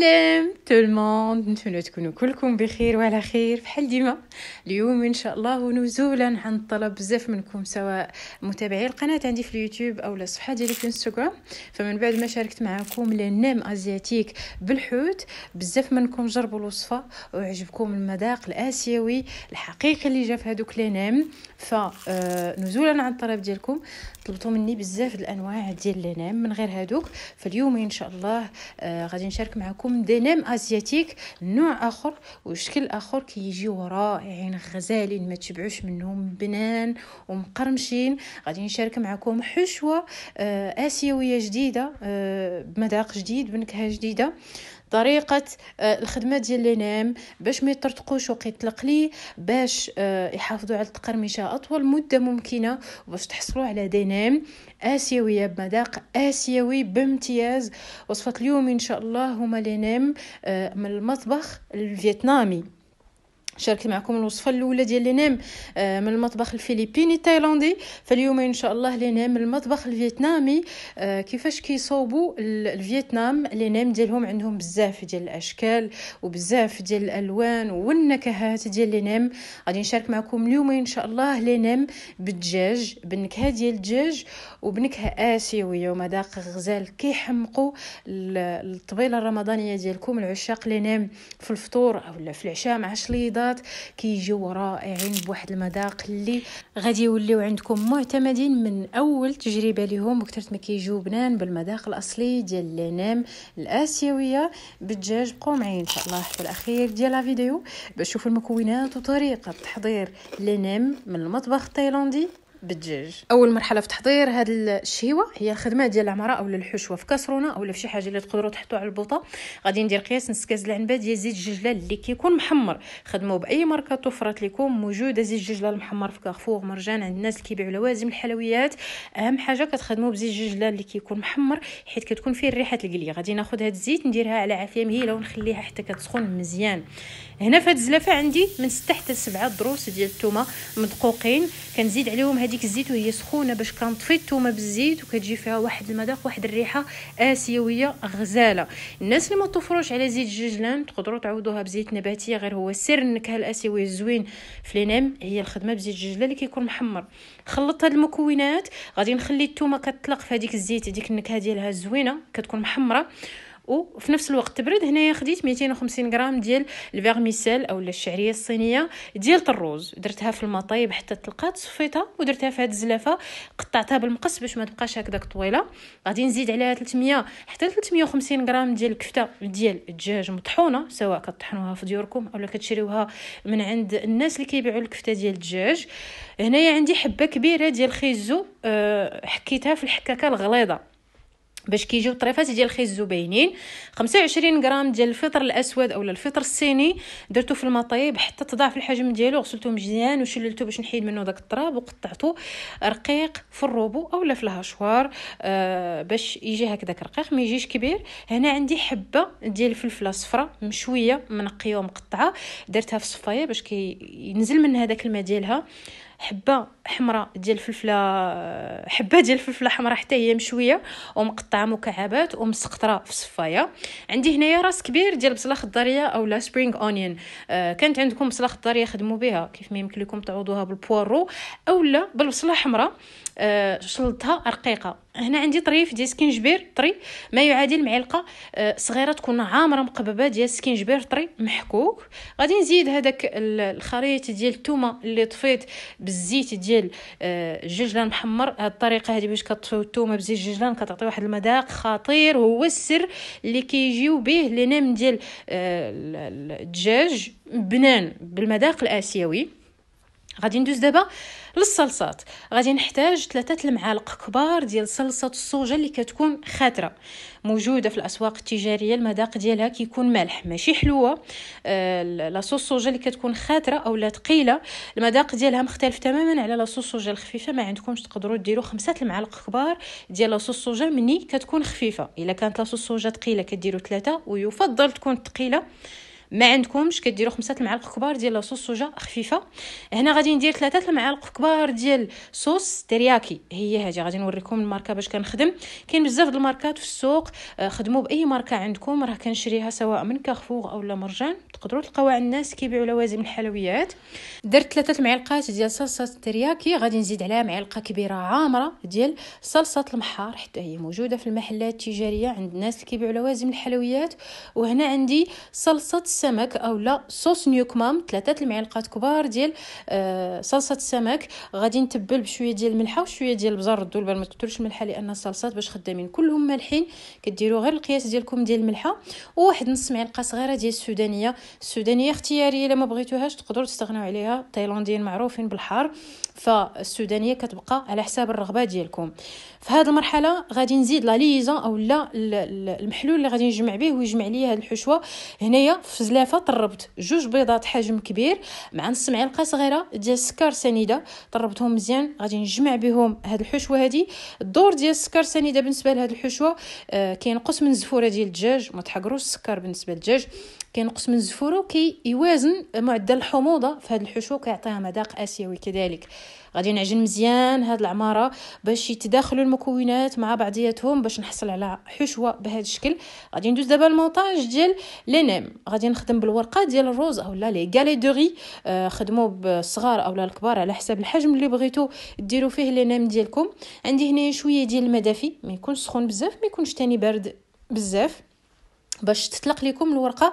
سلام تو الموند نتمنى تكونوا كلكم بخير وعلى خير بحال ديما اليوم ان شاء الله نزولا عن طلب بزاف منكم سواء متابعي القناه عندي في اليوتيوب او الصفحه ديالي في انستغرام فمن بعد ما شاركت معكم لنام ازياتيك بالحوت بزاف منكم جربوا الوصفه وعجبكم المذاق الاسيوي الحقيقي اللي جا في هذوك لنام فنزولا آه، عن الطلب ديالكم طلبتوا مني بزاف الانواع ديال لينام من غير هادوك فاليوم ان شاء الله آه غادي نشارك معكم دينام ازياتيك نوع اخر وشكل اخر كيجيو رائعين غزالين ما تشبعوش منهم بنان ومقرمشين غادي نشارك معكم حشوه آه اسيويه جديده آه بمذاق جديد بنكهه جديده طريقه آه، الخدمه ديال لي نام باش ما يطرطقوش وقت يطلق باش آه، يحافظوا على التقرمشه اطول مده ممكنه باش تحصلوا على دي نام اسيويه بمذاق اسيوي بامتياز وصفه اليوم ان شاء الله هما لي نام آه، من المطبخ الفيتنامي شاركت معكم الوصفه الاولى ديال لينام آه، من المطبخ الفلبيني التايلاندي فاليوم ان شاء الله لينام من المطبخ الفيتنامي آه، كيفاش كيصوبوا الفيتنام لينام ديالهم عندهم بزاف ديال الاشكال وبزاف ديال الالوان والنكهات ديال لينام غادي نشارك معكم اليوم ان شاء الله لينام بالدجاج بالنكهه ديال الدجاج وبنكهه اسيويه ومذاق غزال كيحمقوا الطبيله الرمضانيه ديالكم العشاق لينام في الفطور اولا في العشاء مع شليضه البنات كيجيو رائعين بواحد المذاق اللي غادي يوليو عندكم معتمدين من اول تجربه لهم وكثرت ما كيجيو بنان بالمذاق الاصلي ديال لينام الاسيويه بالدجاج بقوا معايا ان شاء الله في الاخير ديال لا فيديو باش تشوفوا المكونات وطريقه تحضير لينام من المطبخ التايلاندي بالدجاج اول مرحله في تحضير هذا الشهيوه هي الخدمه ديال العمره اولا الحشوه في كاسرونه اولا في شي حاجه اللي تقدروا تحطوا على البوطه غادي ندير قياس نص كاس العنبه ديال زيت الججله اللي كيكون محمر خدموا باي ماركه توفرت لكم موجوده زيت الججله المحمر في كارفور مرجان عند الناس اللي كيبيعوا لوازم الحلويات اهم حاجه كتخدموا بزيت الججله اللي كيكون محمر حيت كتكون فيه الريحه القليه غادي ناخذ هاد الزيت نديرها على عافيه مهيله ونخليها حتى كتسخن مزيان هنا في هاد الزلافه عندي من 6 حتى 7 دروس ديال الثومه مدقوقين كنزيد عليهم هاد هذيك الزيت وهي سخونه باش كنطفي الثومه بالزيت وكتجي فيها واحد المذاق واحد الريحه اسيويه غزاله الناس اللي ما توفروش على زيت الججلان تقدروا تعوضوها بزيت نباتي غير هو سر النكهه الاسيويه الزوين في لينام هي الخدمه بزيت الججلان اللي كيكون محمر خلطت هاد المكونات غادي نخلي الثومه كتطلق في هذيك الزيت هذيك النكهه ديالها زوينه كتكون محمره وفي نفس الوقت تبرد هنايا خديت 250 غرام ديال الفيرميسيل او الشعريه الصينيه ديال الروز درتها في المطايب حتى تلقات صفيتها ودرتها في هاد الزلافه قطعتها بالمقص باش ما تبقاش هكذاك طويله غادي نزيد عليها 300 حتى 350 غرام ديال الكفته ديال الدجاج مطحونه سواء كطحنوها في ديوركم اولا كتشريوها من عند الناس اللي كيبيعوا الكفته ديال الدجاج هنايا عندي حبه كبيره ديال خيزو أه حكيتها في الحكاكه الغليظه باش كيجيو طريفات ديال الخيز زبينين 25 غرام ديال الفطر الاسود اولا الفطر الصيني درتو في المطيب حتى تضاعف الحجم ديالو غسلته مزيان وشللته باش نحيد منه داك التراب وقطعته رقيق في الروبو اولا في الهشوار آه باش يجي هكذاك رقيق ما يجيش كبير هنا عندي حبه ديال الفلفله صفراء مشويه منقيه ومقطعه درتها في الصفايه باش كينزل كي من هذاك الماء ديالها حبه حمراء ديال الفلفله حبه ديال الفلفله حمراء حتى هي مشويه ومقطعه مكعبات ومسقطره في صفايه عندي هنايا راس كبير ديال بصله خضريه اولا سبرينغ اونيون آه، كانت عندكم بصله خضريه خدموا بها كيف ما يمكن لكم تعوضوها بالبوارو اولا بالبصله حمراء آه شلطها رقيقه هنا عندي طريف ديال سكنجبير طري ما يعادل معلقه آه، صغيره تكون عامره مقببه ديال سكنجبير طري محكوك غادي نزيد هذاك الخليط ديال الثومه اللي طفيت بالزيت ديال آه، الججلان محمر هاد الطريقه هذه باش كطفيو الثومه بزيت الججلان كتعطي واحد المذاق خطير هو السر اللي كيجيو به لي ديال آه، الدجاج بنان بالمذاق الاسيوي غادي ندوز دابا للصلصات غادي نحتاج ثلاثة المعالق كبار ديال صلصة الصوجة اللي كتكون خاترة موجودة في الأسواق التجارية المذاق ديالها كيكون مالح ماشي حلوة آه لاصوص الصوجة اللي كتكون خاترة أو لا ثقيلة المذاق ديالها مختلف تماما على لاصوص الصوجة الخفيفة ما عندكمش تقدروا ديروا خمسة المعالق كبار ديال لاصوص الصوجة مني كتكون خفيفة إلا كانت لاصوص الصوجة ثقيلة كديروا ثلاثة ويفضل تكون ثقيلة ما عندكمش كديروا خمسة المعالق كبار ديال لاصوص سوجا خفيفه هنا غادي ندير ثلاثه المعالق كبار ديال صوص ترياكي هي هذه غادي نوريكم الماركه باش كنخدم كاين بزاف د الماركات في السوق آه، خدموا باي ماركه عندكم راه كنشريها سواء من كارفور اولا مرجان تقدروا تلقاو عند الناس كيبيعوا لوازم الحلويات درت ثلاثه معلقات ديال صلصه الترياكي غادي نزيد عليها معلقه كبيره عامره ديال صلصه المحار حتى هي موجوده في المحلات التجاريه عند الناس اللي كيبيعوا لوازم الحلويات وهنا عندي صلصه السمك اولا صوص نيوكمام ثلاثه المعلقات كبار ديال آه صلصه السمك غادي نتبل بشويه ديال الملحه وشويه ديال البزار ردوا البال ما تكثروش الملحه لان الصلصات باش خدامين كلهم مالحين كديروا غير القياس ديالكم ديال الملحه وواحد نص معلقه صغيره ديال السودانيه السودانيه اختياريه الا ما بغيتوهاش تقدروا تستغناو عليها تايلانديين معروفين بالحار فالسودانيه كتبقى على حساب الرغبه ديالكم في هذه المرحله غادي نزيد لا ليزون او لا المحلول اللي غادي نجمع به ويجمع لي هذه الحشوه هنايا في زلافه طربت جوج بيضات حجم كبير مع نص معلقه صغيره ديال السكر سنيده طربتهم مزيان غادي نجمع بهم هذه الحشوه هذه الدور ديال السكر سنيده بالنسبه لهذه الحشوه آه كينقص من الزفوره ديال الدجاج ما تحقروش السكر بالنسبه للدجاج كينقص من الزفور وكيوازن معدل الحموضه في هاد الحشو كيعطيها مذاق اسيوي كذلك غادي نعجن مزيان هاد العماره باش يتداخلوا المكونات مع بعضياتهم باش نحصل على حشوه بهذا الشكل غادي ندوز دابا المونتاج ديال لينيم غادي نخدم بالورقه ديال الروز اولا لي غاليدوري آه خدموا بالصغار اولا الكبار على حساب الحجم اللي بغيتو ديروا فيه لينيم ديالكم عندي هنا شويه ديال المدافي ما يكون سخون بزاف ما يكونش تاني بارد بزاف باش تطلق لكم الورقه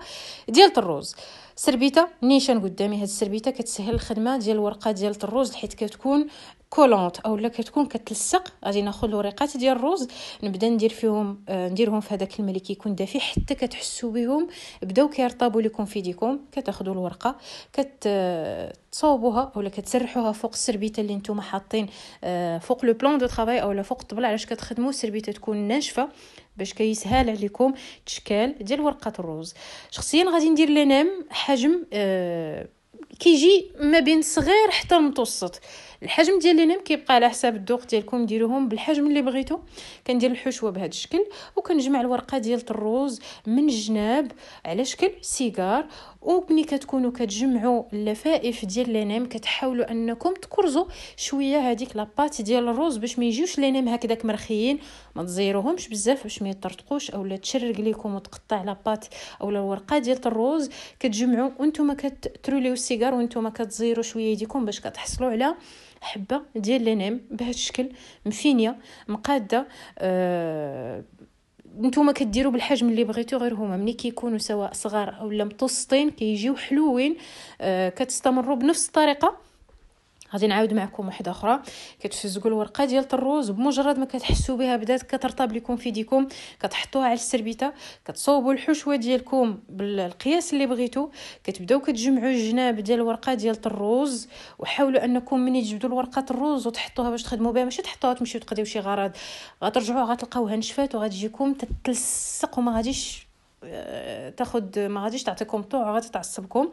ديال الروز سربيته نيشان قدامي هاد السربيته كتسهل الخدمه ديال الورقه ديال الروز حيت كتكون كولونت اولا كتكون كتلصق غادي ناخذ الوريقات ديال الروز نبدا ندير فيهم آه، نديرهم في هذاك الماء اللي كيكون دافي حتى كتحسوا بهم بداو كيرطابوا لكم في ديكم كتاخذوا الورقه كتصاوبوها آه، اولا كتسرحوها فوق السربيته اللي نتوما حاطين آه، فوق لو بلون دو طرافاي اولا فوق الطبله علاش كتخدموا السربيته تكون ناشفه باش كيسهل عليكم تشكال ديال ورقه الروز شخصيا غادي ندير لنام حجم كيجي ما بين صغير حتى المتوسط الحجم ديال لينام كيبقى على حساب الذوق ديالكم ديروهم بالحجم اللي بغيتو كندير الحشوه بهذا الشكل وكنجمع الورقه ديال الرز من الجناب على شكل سيجار وملي كتكونوا كتجمعوا اللفائف ديال لينام كتحاولوا انكم تكرزوا شويه هذيك لاباط ديال الرز باش ما يجيوش لينام هكذاك مرخيين ما تزيروهمش بزاف باش ما يطرطقوش اولا تشرق ليكم وتقطع لاباط اولا الورقه ديال الرز كتجمعوا وانتم كتروليو السيجار الدار وانتم كتزيروا شويه يديكم باش كتحصلوا على حبه ديال لينيم بهذا الشكل مفينيه مقاده أه نتوما كديروا بالحجم اللي بغيتو غير هما ملي كيكونوا سواء صغار اولا متوسطين كيجيو حلوين أه كتستمروا بنفس الطريقه غادي نعاود معكم واحده اخرى كتفزقوا الورقه ديال الروز بمجرد ما كتحسوا بها بدات كترطب لكم في يديكم كتحطوها على السربيته كتصوبوا الحشوه ديالكم بالقياس اللي بغيتو كتبداو كتجمعوا الجناب ديال الورقه ديال الروز وحاولوا انكم ملي تجبدوا الورقه الرز وتحطوها باش تخدموا بها ماشي تحطوها تمشيو تقضيو شي غرض غترجعوا غتلقاوها نشفات وغتجيكم تتلصق وما غاديش آه، تاخد ما غاديش تعطيكم طوع وغادي تعصبكم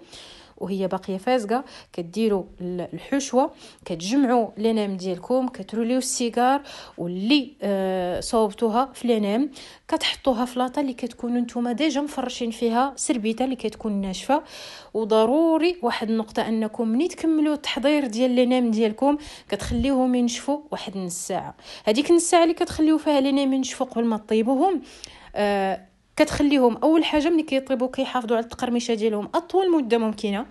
وهي باقيه فازقه كديروا الحشوه كتجمعوا لينام ديالكم كتروليو السيجار واللي آه صوبتوها في لينام كتحطوها في لاطه اللي كتكونوا نتوما ديجا مفرشين فيها سربيته اللي كتكون ناشفه وضروري واحد النقطه انكم ملي تكملوا التحضير ديال لينام ديالكم كتخليوهم ينشفوا واحد نص ساعه هذيك النص ساعه اللي كتخليو فيها لينام ينشفوا قبل ما طيبوهم آه كتخليهم اول حاجه ملي كيطيبوا كيحافظوا على التقرمشه ديالهم اطول مده ممكنه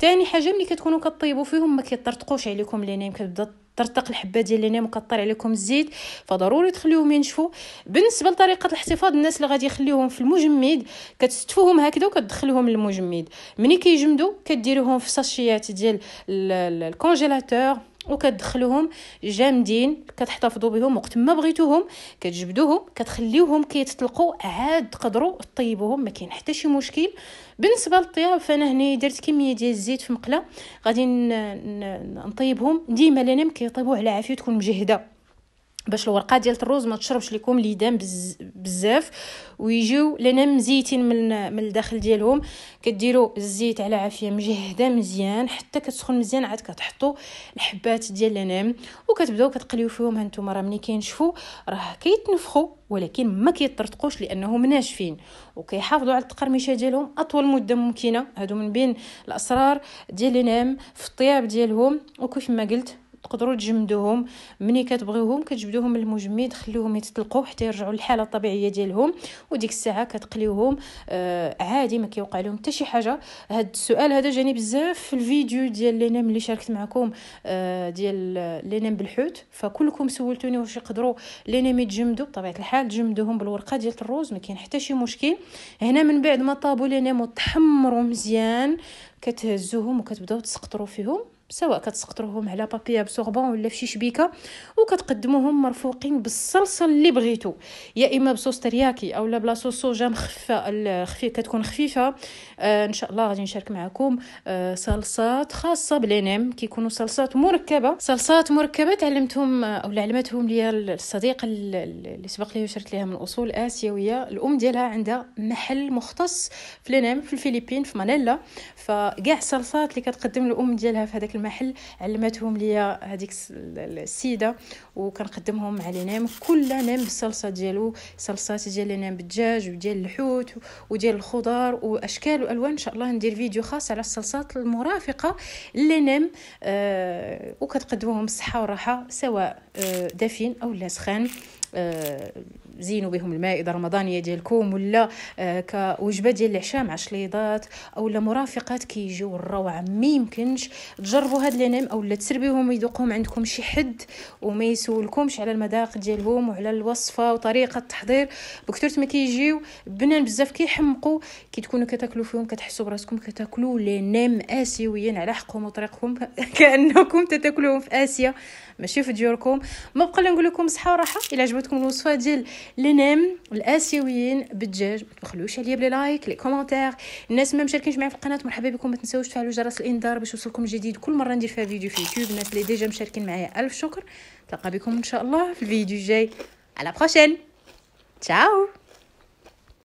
ثاني حاجه ملي كتكونوا كطيبوا فيهم ما كيطرطقوش عليكم لينيم كتبدا ترتق الحبه ديال لينيم كطير عليكم الزيت فضروري تخليهم ينشفوا بالنسبه لطريقه الاحتفاظ الناس اللي غادي يخليوهم في المجمد كتستفوهم هكذا وكتدخلهم للمجمد ملي كيجمدوا كديروهم في ساشيات ديال الكونجيلاتور وكتدخلوهم جامدين كتحتفظوا بهم وقت ما بغيتوهم كتجبدوهم كتخليوهم كيتطلقوا عاد تقدروا طيبوهم ما كاين حتى شي مشكل بالنسبه للطياب فانا هنا درت كميه ديال الزيت في مقله غادي نطيبهم ديما لانهم كيطيبوا على عافيه تكون مجهده باش الورقه ديال الروز ما تشربش لكم ليدان بز بزاف ويجيو لنا مزيتين من من الداخل ديالهم كديروا الزيت على عافيه مجهده مزيان حتى كتسخن مزيان عاد كتحطوا الحبات ديال لنام وكتبداو كتقليو فيهم هانتوما راه ملي كينشفوا راه كيتنفخوا ولكن ما كيطرطقوش لانهم ناشفين وكيحافظوا على التقرمشه ديالهم اطول مده ممكنه هادو من بين الاسرار ديال لنام في الطياب ديالهم وكيف ما قلت تقدروا تجمدوهم ملي كتبغيوهم كتجبدوهم من المجمد خليوهم يتطلقوا حتى يرجعوا للحاله الطبيعيه ديالهم وديك الساعه كتقليوهم آه عادي ما كيوقع لهم حتى شي حاجه هاد السؤال هذا جاني بزاف في الفيديو ديال لينا ملي شاركت معكم آه ديال لينا بالحوت فكلكم سولتوني واش يقدروا لينا يتجمدوا بطبيعه الحال تجمدوهم بالورقه ديال الروز ما كاين حتى شي مشكل هنا من بعد ما طابوا لينا وتحمروا مزيان كتهزوهم وكتبداو تسقطروا فيهم سواء كتسقطروهم على بابي بسوربون ولا فشي شبيكه وكتقدموهم مرفوقين بالصلصه اللي بغيتو يا اما بصوص ترياكي اولا بلا صوص سوجا مخففه خفيف كتكون خفيفه آه ان شاء الله غادي نشارك معكم آه صلصات خاصه بلينيم كيكونوا صلصات مركبه صلصات مركبه تعلمتهم آه، اولا علمتهم ليا الصديقه اللي سبق لي وشرت ليها من اصول اسيويه الام ديالها عندها محل مختص في لينيم في الفلبين في مانيلا فكاع الصلصات اللي كتقدم الام ديالها في هذاك المحل علمتهم ليا هذيك السيده وكنقدمهم مع لينام كل نام بالصلصه ديالو صلصات ديال لينام بالدجاج وديال الحوت وديال الخضار واشكال والوان ان شاء الله ندير فيديو خاص على الصلصات المرافقه لينام آه وكتقدموهم بالصحه والراحه سواء آه دافين او لا سخان آه زينوا بهم المائده الرمضانيه ديالكم ولا آه، كوجبه ديال العشاء مع شليضات او لا مرافقات كيجيو الروعه ما يمكنش تجربوا هاد لينيم او لا تسربيهم ويذوقهم عندكم شي حد وما يسولكمش على المذاق ديالهم وعلى الوصفه وطريقه التحضير بكثرت ما كيجيو بنان بزاف كيحمقوا كي تكونوا كتاكلوا فيهم كتحسوا براسكم كتاكلوا لينيم اسيويين على حقهم وطريقهم كانكم تتاكلوهم في اسيا ماشي في ديوركم ما بقى نقول لكم صحه وراحه الا عجبتكم الوصفه ديال لنم الاسيويين بالدجاج ما تخلوش عليا بلي لايك لي كومونتير الناس ما مشاركينش معايا في القناه مرحبا بكم ما تنساوش تفعلوا جرس الانذار باش يوصلكم جديد كل مره ندير فيها فيديو في يوتيوب الناس اللي ديجا مشاركين معايا الف شكر نتلاقى بكم ان شاء الله في الفيديو الجاي على بروشين تشاو